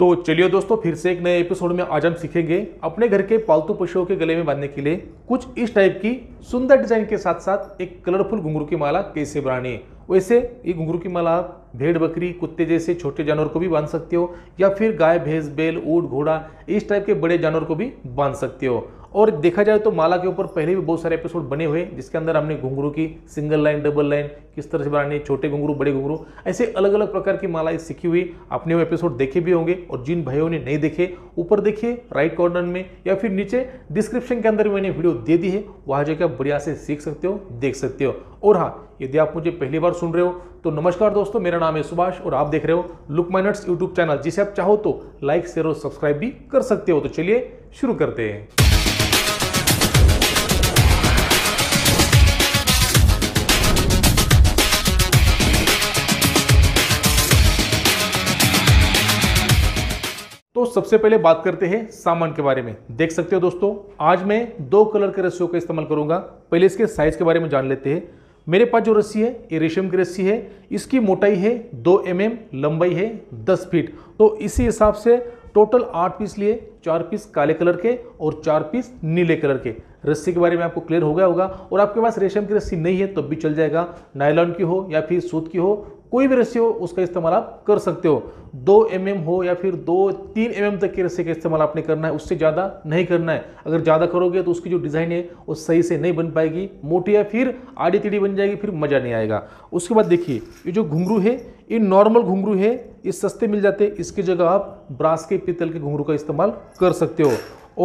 तो चलिए दोस्तों फिर से एक नए एपिसोड में आज हम सीखेंगे अपने घर के पालतू पशुओं के गले में बांधने के लिए कुछ इस टाइप की सुंदर डिजाइन के साथ साथ एक कलरफुल घुंगरू की माला कैसे बनानी है वैसे ये घुंगरू की माला आप भेड़ बकरी कुत्ते जैसे छोटे जानवर को भी बांध सकते हो या फिर गाय भैंस बैल ऊट घोड़ा इस टाइप के बड़े जानवर को भी बांध सकते हो और देखा जाए तो माला के ऊपर पहले भी बहुत सारे एपिसोड बने हुए जिसके अंदर हमने घुंगरू की सिंगल लाइन डबल लाइन किस तरह से बनानी छोटे घुंगरू बड़े घुंगरू ऐसे अलग अलग प्रकार की मालाएं सीखी हुई आपने वो एपिसोड देखे भी होंगे और जिन भाइयों ने नहीं देखे ऊपर देखिए राइट कॉर्नर में या फिर नीचे डिस्क्रिप्शन के अंदर मैंने वीडियो दे दी है वहाँ जाकर बढ़िया से सीख सकते हो देख सकते हो और हाँ यदि आप मुझे पहली बार सुन रहे हो तो नमस्कार दोस्तों मेरा नाम है सुभाष और आप देख रहे हो लुक माइनट्स यूट्यूब चैनल जिसे आप चाहो तो लाइक शेयर और सब्सक्राइब भी कर सकते हो तो चलिए शुरू करते हैं तो सबसे पहले बात करते हैं सामान के बारे में देख सकते हो दोस्तों आज मैं दो कलर के रस्सियों का इस्तेमाल करूंगा पहले इसके साइज के बारे में जान लेते हैं मेरे पास जो रस्सी है ये रेशम की रस्सी है इसकी मोटाई है दो एम mm, लंबाई है दस फीट तो इसी हिसाब से टोटल आठ पीस लिए चार पीस काले कलर के और चार पीस नीले कलर के रस्सी के बारे में आपको क्लियर हो गया होगा और आपके पास रेशम की रस्सी नहीं है तो भी चल जाएगा नायलॉन की हो या फिर सूत की हो कोई भी रस्सी हो उसका इस्तेमाल आप कर सकते हो दो एम mm हो या फिर दो तीन एम mm तक की रस्सी का इस्तेमाल आपने करना है उससे ज़्यादा नहीं करना है अगर ज़्यादा करोगे तो उसकी जो डिज़ाइन है वो सही से नहीं बन पाएगी मोटी या फिर आड़ी तीढ़ी बन जाएगी फिर मज़ा नहीं आएगा उसके बाद देखिए ये जो घुंघरू है ये नॉर्मल घुंघरू है ये सस्ते मिल जाते हैं इसकी जगह आप ब्रास के पीतल के घुंघरू का इस्तेमाल कर सकते हो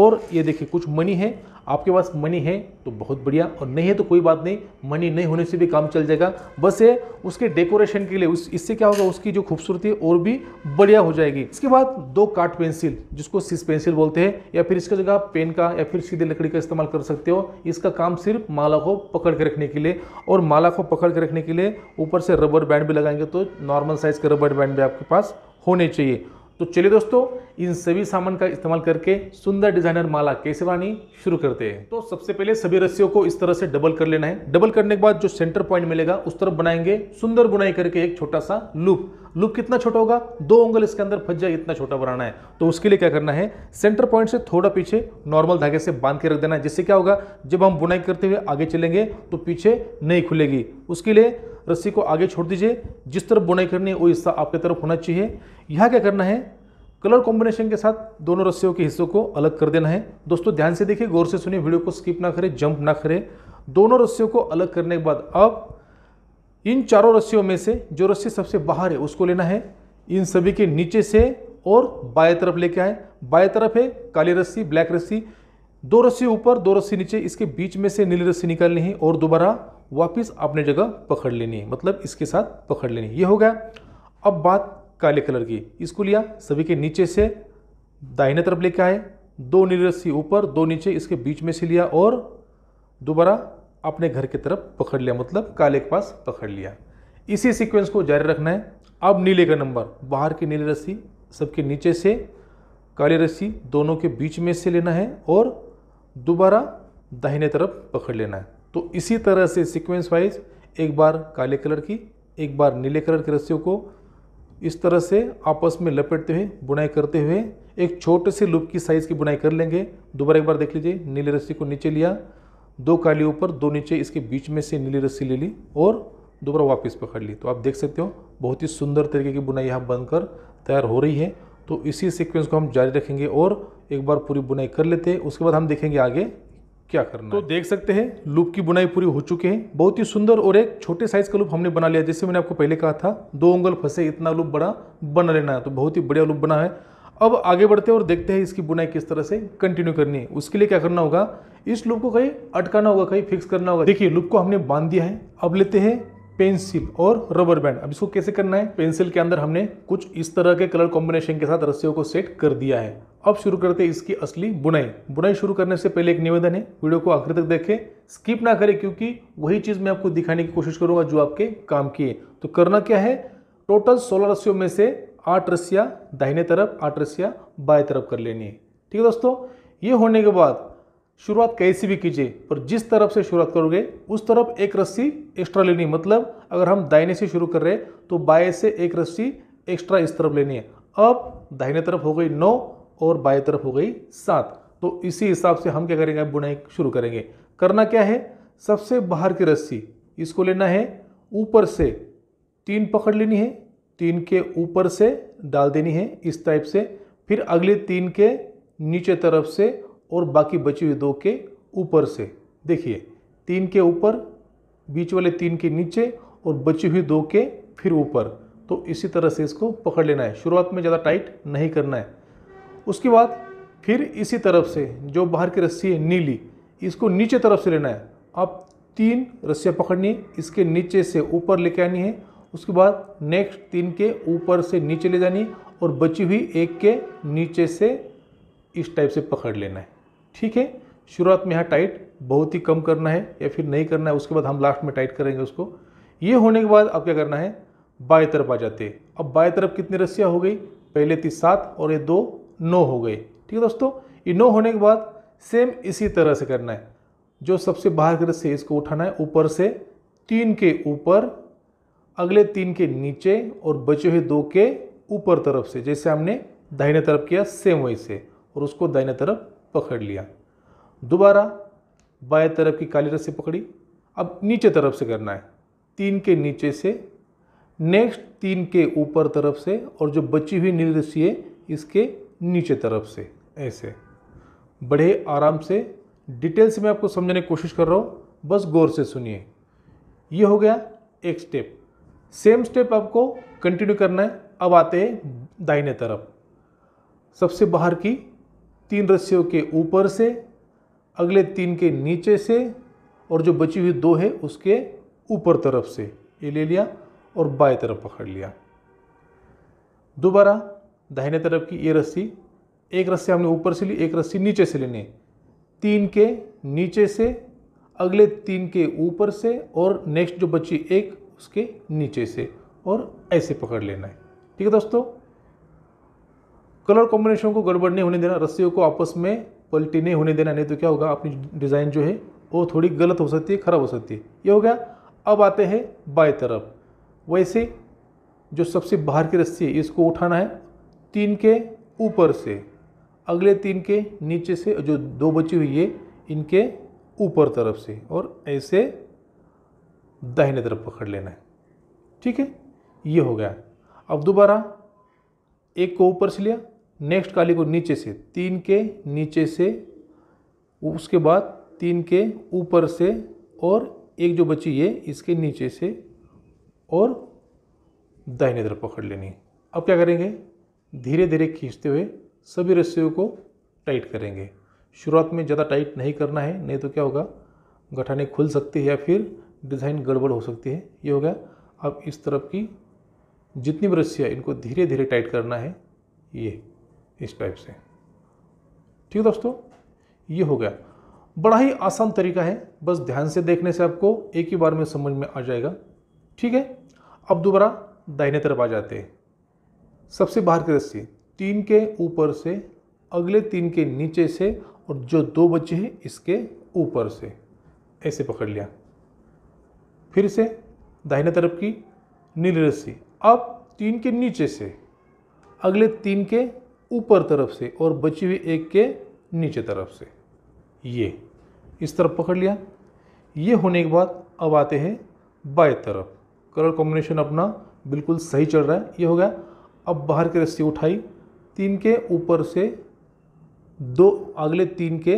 और ये देखिए कुछ मनी है आपके पास मनी है तो बहुत बढ़िया और नहीं है तो कोई बात नहीं मनी नहीं होने से भी काम चल जाएगा बस ये उसके डेकोरेशन के लिए उस इससे क्या होगा उसकी जो खूबसूरती है और भी बढ़िया हो जाएगी इसके बाद दो काट पेंसिल जिसको सिस पेंसिल बोलते हैं या फिर इसका जगह पेन का या फिर सीधे लकड़ी का इस्तेमाल कर सकते हो इसका काम सिर्फ माला को पकड़ के रखने के लिए और माला को पकड़ के रखने के लिए ऊपर से रबर बैंड भी लगाएंगे तो नॉर्मल साइज का रबर बैंड भी आपके पास होने चाहिए तो चलिए दोस्तों इन सभी सामान का इस्तेमाल करके सुंदर डिजाइनर माला कैसे बनानी शुरू करते हैं तो सबसे पहले सभी रस्सियों को इस तरह से डबल कर लेना है डबल करने के बाद जो सेंटर पॉइंट मिलेगा उस तरफ बनाएंगे सुंदर बुनाई करके एक छोटा सा लूप लूप कितना छोटा होगा दो उंगल इसके अंदर फंस जाए इतना छोटा बनाना है तो उसके लिए क्या करना है सेंटर पॉइंट से थोड़ा पीछे नॉर्मल धागे से बांध के रख देना है जिससे क्या होगा जब हम बुनाई करते हुए आगे चलेंगे तो पीछे नहीं खुलेगी उसके लिए रस्सी को आगे छोड़ दीजिए जिस तरफ बुनाई करनी है वो हिस्सा आपके तरफ होना चाहिए यहाँ क्या करना है कलर कॉम्बिनेशन के साथ दोनों रस्सियों के हिस्सों को अलग कर देना है दोस्तों ध्यान से देखिए गौर से सुनिए वीडियो को स्किप ना करें जंप ना करें दोनों रस्सियों को अलग करने के बाद अब इन चारों रस्सियों में से जो रस्सी सबसे बाहर है उसको लेना है इन सभी के नीचे से और बाएं तरफ लेके आए बाएं तरफ है काली रस्सी ब्लैक रस्सी दो रस्सी ऊपर दो रस्सी नीचे इसके बीच में से नीली रस्सी निकालनी है और दोबारा वापस अपने जगह पकड़ लेनी है मतलब इसके साथ पकड़ लेनी है ये हो गया अब बात काले कलर की इसको लिया सभी के नीचे से दाहिने तरफ लेके आए दो नीली रस्सी ऊपर दो नीचे इसके बीच में से लिया और दोबारा अपने घर की तरफ पकड़ लिया मतलब काले के पास पकड़ लिया इसी सीक्वेंस को जारी रखना है अब नीले का नंबर बाहर की नीली रस्सी सबके नीचे से काली रस्सी दोनों के बीच में से लेना है और दोबारा दाहिने तरफ पकड़ लेना है तो इसी तरह से सिक्वेंस वाइज एक बार काले कलर की एक बार नीले कलर की रस्सियों को इस तरह से आपस में लपेटते हुए बुनाई करते हुए एक छोटे से लूप की साइज़ की बुनाई कर लेंगे दोबारा एक बार देख लीजिए नीले रस्सी को नीचे लिया दो काली ऊपर दो नीचे इसके बीच में से नीली रस्सी ले ली और दोबारा वापस पकड़ ली तो आप देख सकते हो बहुत ही सुंदर तरीके की बुनाई यहाँ बनकर तैयार हो रही है तो इसी सीक्वेंस को हम जारी रखेंगे और एक बार पूरी बुनाई कर लेते हैं उसके बाद हम देखेंगे आगे क्या करना तो है? देख सकते हैं लूप की बुनाई पूरी हो चुकी है बहुत ही सुंदर और एक छोटे साइज का लूप हमने बना लिया जैसे मैंने आपको पहले कहा था दो उंगल फंसे इतना लूप बड़ा बना लेना है तो बहुत ही बढ़िया लूप बना है अब आगे बढ़ते हैं और देखते हैं इसकी बुनाई किस तरह से कंटिन्यू करनी है उसके लिए क्या करना होगा इस लूप को कहीं अटकाना होगा कहीं फिक्स करना होगा देखिए लूप को हमने बांध दिया है अब लेते हैं पेंसिल और रबर बैंड अब इसको कैसे करना है पेंसिल के अंदर हमने कुछ इस तरह के कलर कॉम्बिनेशन के साथ रस्सियों को सेट कर दिया है अब शुरू करते हैं इसकी असली बुनाई बुनाई शुरू करने से पहले एक निवेदन है वीडियो को आखिर तक देखें स्किप ना करें क्योंकि वही चीज़ मैं आपको दिखाने की कोशिश करूँगा जो आपके काम की है तो करना क्या है टोटल सोलह रस्सियों में से आठ रस्सियाँ दाहिने तरफ आठ रस्सियाँ बाएँ तरफ कर लेनी है ठीक है दोस्तों ये होने के बाद शुरुआत कैसी भी कीजिए पर जिस तरफ से शुरुआत करोगे उस तरफ एक रस्सी एक्स्ट्रा लेनी मतलब अगर हम दाहिने से शुरू कर रहे हैं तो बाएं से एक रस्सी एक्स्ट्रा इस तरफ लेनी है अब दाहिने तरफ हो गई नौ और बाएं तरफ हो गई सात तो इसी हिसाब से हम क्या करेंगे अब बुनाई शुरू करेंगे करना क्या है सबसे बाहर की रस्सी इसको लेना है ऊपर से तीन पकड़ लेनी है तीन के ऊपर से डाल देनी है इस टाइप से फिर अगले तीन के नीचे तरफ से और बाकी बची हुई दो के ऊपर से देखिए तीन के ऊपर बीच वाले तीन के नीचे और बची हुई दो के फिर ऊपर तो इसी तरह से इसको पकड़ लेना है शुरुआत में ज़्यादा टाइट नहीं करना है उसके बाद फिर इसी तरफ से जो बाहर की रस्सी है नीली इसको नीचे तरफ से लेना है आप तीन रस्सियाँ पकड़नी है इसके नीचे से ऊपर लेके आनी है उसके बाद नेक्स्ट तीन के ऊपर से नीचे ले जानी और बची हुई एक के नीचे से इस टाइप से पकड़ लेना है ठीक है शुरुआत में यहाँ टाइट बहुत ही कम करना है या फिर नहीं करना है उसके बाद हम लास्ट में टाइट करेंगे उसको ये होने के बाद अब क्या करना है बाएं तरफ आ जाते हैं अब बाएं तरफ कितनी रस्सियाँ हो गई पहले थी सात और ये दो नौ हो गए ठीक है दोस्तों ये नौ होने के बाद सेम इसी तरह से करना है जो सबसे बाहर की रस्सी इसको उठाना है ऊपर से तीन के ऊपर अगले तीन के नीचे और बचे हुए दो के ऊपर तरफ से जैसे हमने दाहिने तरफ किया सेम वैसे और उसको दाहिने तरफ पकड़ लिया दोबारा बाएं तरफ की काली रस्सी पकड़ी अब नीचे तरफ से करना है तीन के नीचे से नेक्स्ट तीन के ऊपर तरफ से और जो बची हुई नीली रस्सी है इसके नीचे तरफ से ऐसे बड़े आराम से डिटेल से मैं आपको समझने की कोशिश कर रहा हूँ बस गौर से सुनिए ये हो गया एक स्टेप सेम स्टेप आपको कंटिन्यू करना है अब आते हैं दाहिने तरफ सबसे बाहर की तीन रस्सियों के ऊपर से अगले तीन के नीचे से और जो बची हुई दो है उसके ऊपर तरफ से ये ले लिया और बाएं तरफ पकड़ लिया दोबारा दाहिने तरफ की ये रस्सी एक रस्सी हमने ऊपर से ली एक रस्सी नीचे से लेनी तीन के नीचे से अगले तीन के ऊपर से और नेक्स्ट जो बची एक उसके नीचे से और ऐसे पकड़ लेना है ठीक है दोस्तों कलर कॉम्बिनेशन को गड़बड़ नहीं होने देना रस्सियों को आपस में पलटी नहीं होने देना नहीं तो क्या होगा अपनी डिज़ाइन जो है वो थोड़ी गलत हो सकती है ख़राब हो सकती है ये हो गया अब आते हैं बाई तरफ वैसे जो सबसे बाहर की रस्सी है इसको उठाना है तीन के ऊपर से अगले तीन के नीचे से जो दो बची हुई है इनके ऊपर तरफ से और ऐसे दाहिने तरफ पकड़ लेना है ठीक है ये हो गया अब दोबारा एक को ऊपर से लिया नेक्स्ट काली को नीचे से तीन के नीचे से उसके बाद तीन के ऊपर से और एक जो बची है इसके नीचे से और दाहिने तरफ पकड़ लेनी अब क्या करेंगे धीरे धीरे खींचते हुए सभी रस्सियों को टाइट करेंगे शुरुआत में ज़्यादा टाइट नहीं करना है नहीं तो क्या होगा गठाने खुल सकती है या फिर डिज़ाइन गड़बड़ हो सकती है ये हो गया अब इस तरफ की जितनी भी रस्सियाँ इनको धीरे धीरे टाइट करना है ये इस टाइप से ठीक है दोस्तों ये हो गया बड़ा ही आसान तरीका है बस ध्यान से देखने से आपको एक ही बार में समझ में आ जाएगा ठीक है अब दोबारा दाहिने तरफ आ जाते हैं सबसे बाहर की रस्सी तीन के ऊपर से अगले तीन के नीचे से और जो दो बच्चे हैं इसके ऊपर से ऐसे पकड़ लिया फिर से दाहिने तरफ की नीली रस्सी अब तीन के नीचे से अगले तीन के ऊपर तरफ से और बची हुई एक के नीचे तरफ से ये इस तरफ पकड़ लिया ये होने के बाद अब आते हैं बाएं तरफ कलर कॉम्बिनेशन अपना बिल्कुल सही चल रहा है ये हो गया अब बाहर की रस्सी उठाई तीन के ऊपर से दो अगले तीन के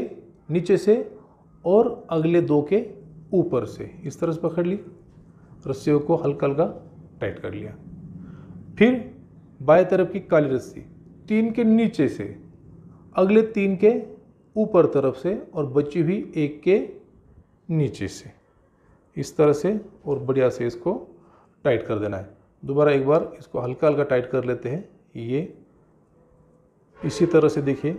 नीचे से और अगले दो के ऊपर से इस तरह से पकड़ ली रस्सियों को हल्का हल्का टाइट कर लिया फिर बाएं तरफ की काली रस्सी तीन के नीचे से अगले तीन के ऊपर तरफ से और बची हुई एक के नीचे से इस तरह से और बढ़िया से इसको टाइट कर देना है दोबारा एक बार इसको हल्का हल्का टाइट कर लेते हैं ये इसी तरह से देखिए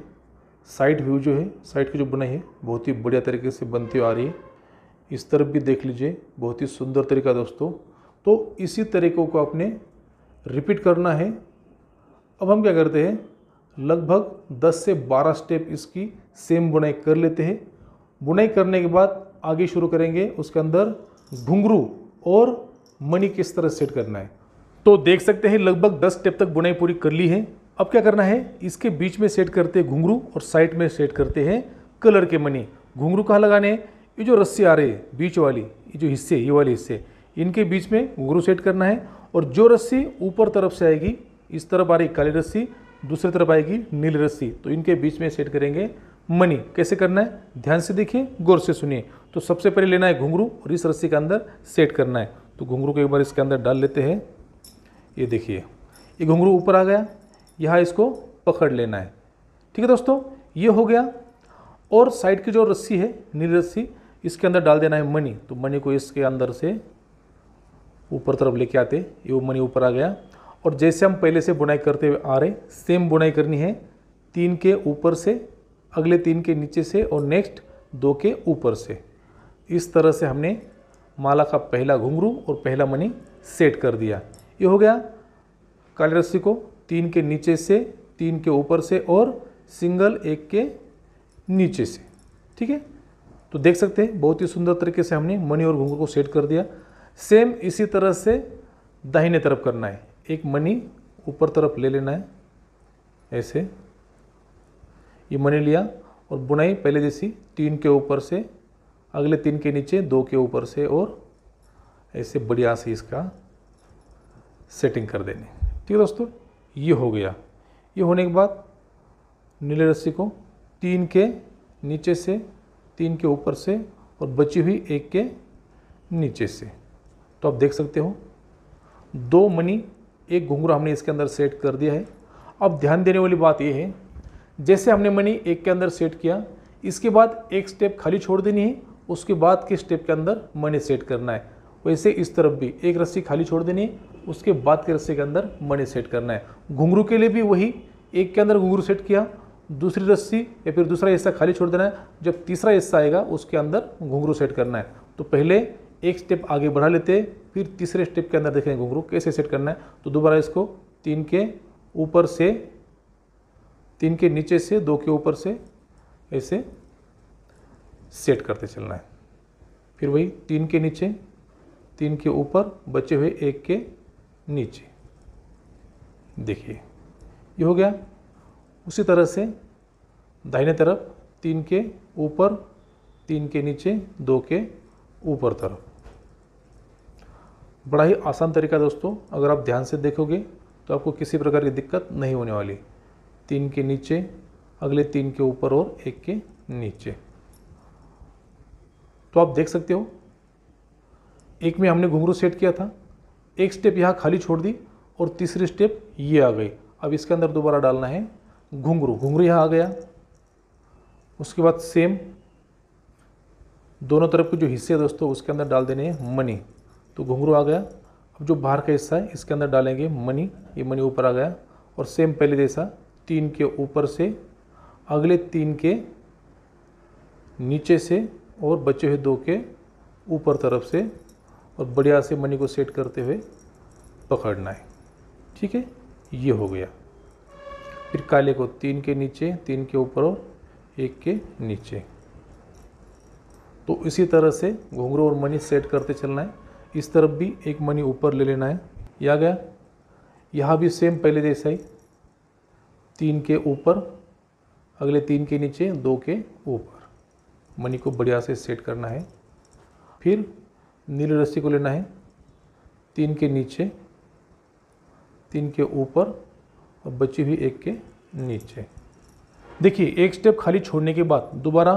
साइड व्यू जो है साइड की जो बनाई है बहुत ही बढ़िया तरीके से बनती आ रही है इस तरफ भी देख लीजिए बहुत ही सुंदर तरीका दोस्तों तो इसी तरीक़ों को आपने रिपीट करना है अब हम क्या करते हैं लगभग 10 से 12 स्टेप इसकी सेम बुनाई कर लेते हैं बुनाई करने के बाद आगे शुरू करेंगे उसके अंदर घुंघरू और मनी किस तरह सेट करना है तो देख सकते हैं लगभग 10 स्टेप तक बुनाई पूरी कर ली है अब क्या करना है इसके बीच में सेट करते हैं घुंघरू और साइड में सेट करते हैं कलर के मनी घुंघरू कहाँ लगाने ये जो रस्सी आ रही है बीच वाली ये जो हिस्से ये वाले हिस्से इनके बीच में घुंघरू सेट करना है और जो रस्सी ऊपर तरफ से आएगी इस तरफ आ रही काली रस्सी दूसरी तरफ आएगी नील रस्सी तो इनके बीच में सेट करेंगे मनी कैसे करना है ध्यान से देखिए गौर से सुनिए तो सबसे पहले लेना है घुंघरू और इस रस्सी के अंदर सेट करना है तो घुंघरू को एक बार इसके अंदर डाल लेते हैं ये देखिए ये घुंघरू ऊपर आ गया यहाँ इसको पकड़ लेना है ठीक है दोस्तों ये हो गया और साइड की जो रस्सी है नील रस्सी इसके अंदर डाल देना है मनी तो मनी को इसके अंदर से ऊपर तरफ लेके आते ये वो मनी ऊपर आ गया और जैसे हम पहले से बुनाई करते हुए आ रहे सेम बुनाई करनी है तीन के ऊपर से अगले तीन के नीचे से और नेक्स्ट दो के ऊपर से इस तरह से हमने माला का पहला घुंघरू और पहला मनी सेट कर दिया ये हो गया काली रस्सी को तीन के नीचे से तीन के ऊपर से और सिंगल एक के नीचे से ठीक है तो देख सकते हैं बहुत ही सुंदर तरीके से हमने मनी और घुंघरू को सेट कर दिया सेम इसी तरह से दाहिने तरफ करना है एक मनी ऊपर तरफ ले लेना है ऐसे ये मनी लिया और बुनाई पहले जैसी तीन के ऊपर से अगले तीन के नीचे दो के ऊपर से और ऐसे बढ़िया से इसका सेटिंग कर देनी ठीक है दोस्तों ये हो गया ये होने के बाद नीले रस्सी को तीन के नीचे से तीन के ऊपर से और बची हुई एक के नीचे से तो आप देख सकते हो दो मनी एक घुंगरू हमने इसके अंदर सेट कर दिया है अब ध्यान देने वाली बात यह है जैसे हमने मनी एक के अंदर सेट किया इसके बाद एक स्टेप खाली छोड़ देनी है उसके बाद के स्टेप के अंदर मनी सेट करना है वैसे इस तरफ भी एक रस्सी खाली छोड़ देनी है उसके बाद के रस्सी के अंदर मनी सेट करना है घुंघरू के लिए भी वही एक के अंदर घुंघरू सेट किया दूसरी रस्सी या फिर दूसरा हिस्सा खाली छोड़ देना है जब तीसरा हिस्सा आएगा उसके अंदर घुंघरू सेट करना है तो पहले एक स्टेप आगे बढ़ा लेते हैं फिर तीसरे स्टेप के अंदर देख रहे हैं कैसे सेट करना है तो दोबारा इसको तीन के ऊपर से तीन के नीचे से दो के ऊपर से ऐसे सेट करते चलना है फिर वही तीन के नीचे तीन के ऊपर बचे हुए एक के नीचे देखिए ये हो गया उसी तरह से दाहिने तरफ तीन के ऊपर तीन के नीचे दो के ऊपर तरफ बड़ा ही आसान तरीका दोस्तों अगर आप ध्यान से देखोगे तो आपको किसी प्रकार की दिक्कत नहीं होने वाली तीन के नीचे अगले तीन के ऊपर और एक के नीचे तो आप देख सकते हो एक में हमने घुंघरू सेट किया था एक स्टेप यहाँ खाली छोड़ दी और तीसरी स्टेप ये आ गई अब इसके अंदर दोबारा डालना है घुंघरू घुंघरू यहाँ आ गया उसके बाद सेम दोनों तरफ के जो हिस्से दोस्तों उसके अंदर डाल देने हैं मनी तो घुंघरू आ गया अब जो बाहर का हिस्सा है इसके अंदर डालेंगे मनी ये मनी ऊपर आ गया और सेम पहले जैसा तीन के ऊपर से अगले तीन के नीचे से और बचे हुए दो के ऊपर तरफ से और बढ़िया से मनी को सेट करते हुए पकड़ना है ठीक है ये हो गया फिर काले को तीन के नीचे तीन के ऊपर और एक के नीचे तो इसी तरह से घुंघरू और मनी सेट करते चलना है इस तरफ भी एक मनी ऊपर ले लेना है या गया यहाँ भी सेम पहले जैसा ही तीन के ऊपर अगले तीन के नीचे दो के ऊपर मनी को बढ़िया से सेट करना है फिर नीले रस्सी को लेना है तीन के नीचे तीन के ऊपर और बची हुई एक के नीचे देखिए एक स्टेप खाली छोड़ने के बाद दोबारा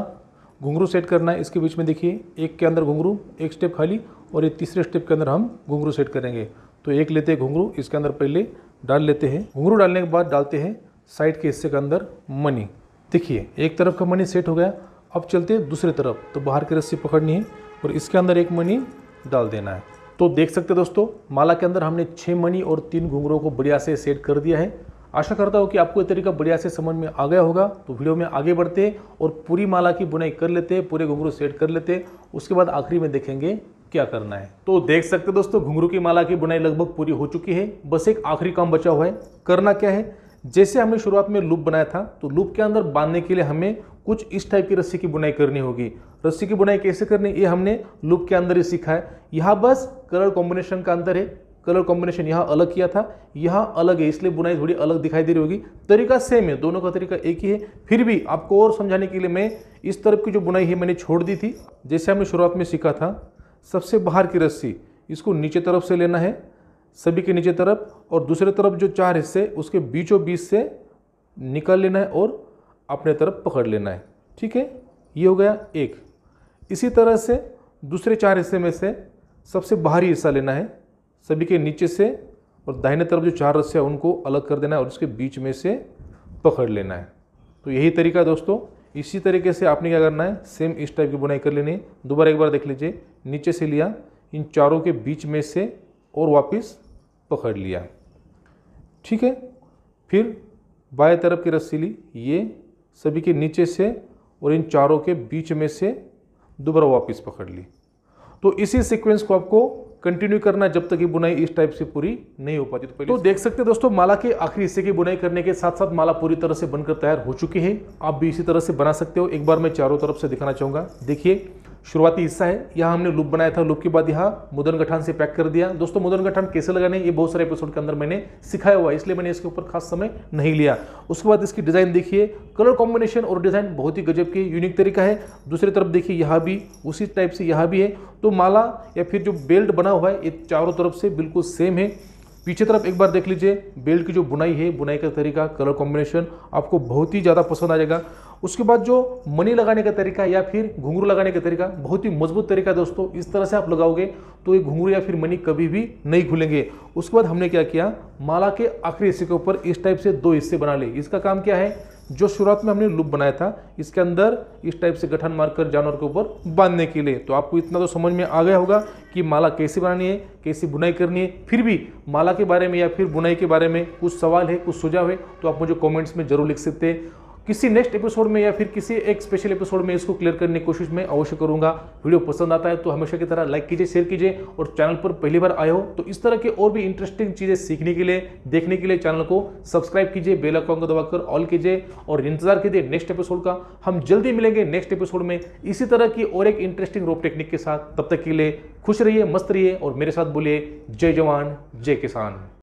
घुंघरू सेट करना है इसके बीच में देखिए एक के अंदर घुंघरू एक स्टेप खाली और ये तीसरे स्टेप के अंदर हम घुंघरू सेट करेंगे तो एक लेते हैं घुंघरू इसके अंदर पहले डाल लेते हैं घुंघरू डालने के बाद डालते हैं साइड के हिस्से के अंदर मनी देखिए एक तरफ का मनी सेट हो गया अब चलते हैं दूसरी तरफ तो बाहर की रस्सी पकड़नी है और इसके अंदर एक मनी डाल देना है तो देख सकते दोस्तों माला के अंदर हमने छः मनी और तीन घुंघरू को बढ़िया से सेट कर दिया है आशा करता हूँ कि आपको ये तरीका बढ़िया से समझ में आ गया होगा तो वीडियो में आगे बढ़ते और पूरी माला की बुनाई कर लेते पूरे घुंघरू सेट कर लेते उसके बाद आखिरी में देखेंगे क्या करना है तो देख सकते दोस्तों घुंघरू की माला की बुनाई लगभग पूरी हो चुकी है बस एक आखिरी काम बचा हुआ है करना क्या है जैसे हमने शुरुआत में लूप बनाया था तो लूप के अंदर बांधने के लिए हमें कुछ इस टाइप की रस्सी की बुनाई करनी होगी रस्सी की बुनाई कैसे करनी ये हमने लूप के अंदर ही सीखा है यहाँ बस कलर कॉम्बिनेशन का अंतर है कलर कॉम्बिनेशन यहाँ अलग किया था यहाँ अलग है इसलिए बुनाई थोड़ी अलग दिखाई दे रही होगी तरीका सेम है दोनों का तरीका एक ही है फिर भी आपको और समझाने के लिए मैं इस तरफ की जो बुनाई है मैंने छोड़ दी थी जैसे हमने शुरुआत में सीखा था सबसे बाहर की रस्सी इसको नीचे तरफ से लेना है सभी के नीचे तरफ और दूसरे तरफ जो चार हिस्से उसके बीचों बीच से निकाल लेना है और अपने तरफ पकड़ लेना है ठीक है ये हो गया एक इसी तरह से दूसरे चार हिस्से में से सबसे बाहरी हिस्सा लेना है सभी के नीचे से और दाहिने तरफ जो चार रस्सियाँ उनको अलग कर देना है और उसके बीच में से पकड़ लेना है तो यही तरीका दोस्तों इसी तरीके से आपने क्या करना है सेम इस टाइप की बुनाई कर लेनी है दोबारा एक बार देख लीजिए नीचे से लिया इन चारों के बीच में से और वापस पकड़ लिया ठीक है फिर बाएं तरफ की रस्सी ली ये सभी के नीचे से और इन चारों के बीच में से दोबारा वापस पकड़ ली तो इसी सीक्वेंस को आपको कंटिन्यू करना जब तक ये बुनाई इस टाइप से पूरी नहीं हो पाती तो तो देख सकते हैं दोस्तों माला के आखिरी हिस्से की बुनाई करने के साथ साथ माला पूरी तरह से बनकर तैयार हो चुकी है आप भी इसी तरह से बना सकते हो एक बार मैं चारों तरफ से दिखाना चाहूंगा देखिए शुरुआती हिस्सा है यहाँ हमने लूप बनाया था लूप के बाद यहाँ मुदन गठान से पैक कर दिया दोस्तों मुदन गठान कैसे लगाने ये बहुत सारे एपिसोड के अंदर मैंने सिखाया हुआ इसलिए मैंने इसके ऊपर खास समय नहीं लिया उसके बाद इसकी डिज़ाइन देखिए कलर कॉम्बिनेशन और डिज़ाइन बहुत ही गजब के यूनिक तरीका है दूसरी तरफ देखिए यहाँ भी उसी टाइप से यहाँ भी है तो माला या फिर जो बेल्ट बना हुआ है ये चारों तरफ से बिल्कुल सेम है पीछे तरफ एक बार देख लीजिए बेल्ट की जो बुनाई है बुनाई का तरीका कलर कॉम्बिनेशन आपको बहुत ही ज़्यादा पसंद आ जाएगा उसके बाद जो मनी लगाने का तरीका या फिर घुंघरू लगाने का तरीका बहुत ही मजबूत तरीका है दोस्तों इस तरह से आप लगाओगे तो ये घुंघरू या फिर मनी कभी भी नहीं खुलेंगे उसके बाद हमने क्या किया माला के आखिरी हिस्से के ऊपर इस टाइप से दो हिस्से बना लिए इसका काम क्या है जो शुरुआत में हमने लुप बनाया था इसके अंदर इस टाइप से गठन मारकर जानवर के ऊपर बांधने के लिए तो आपको इतना तो समझ में आ गया होगा कि माला कैसे बनानी है कैसी बुनाई करनी है फिर भी माला के बारे में या फिर बुनाई के बारे में कुछ सवाल है कुछ सुझाव है तो आप मुझे कमेंट्स में जरूर लिख सकते हैं किसी नेक्स्ट एपिसोड में या फिर किसी एक स्पेशल एपिसोड में इसको क्लियर करने की कोशिश मैं अवश्य करूंगा वीडियो पसंद आता है तो हमेशा की तरह लाइक कीजिए शेयर कीजिए और चैनल पर पहली बार आए हो तो इस तरह के और भी इंटरेस्टिंग चीज़ें सीखने के लिए देखने के लिए चैनल को सब्सक्राइब कीजिए बेल आइकॉन को दबाकर ऑल कीजिए और इंतजार कीजिए नेक्स्ट एपिसोड का हम जल्दी मिलेंगे नेक्स्ट एपिसोड में इसी तरह की और एक इंटरेस्टिंग रोप टेक्निक के साथ तब तक के लिए खुश रहिए मस्त रहिए और मेरे साथ बोलिए जय जवान जय किसान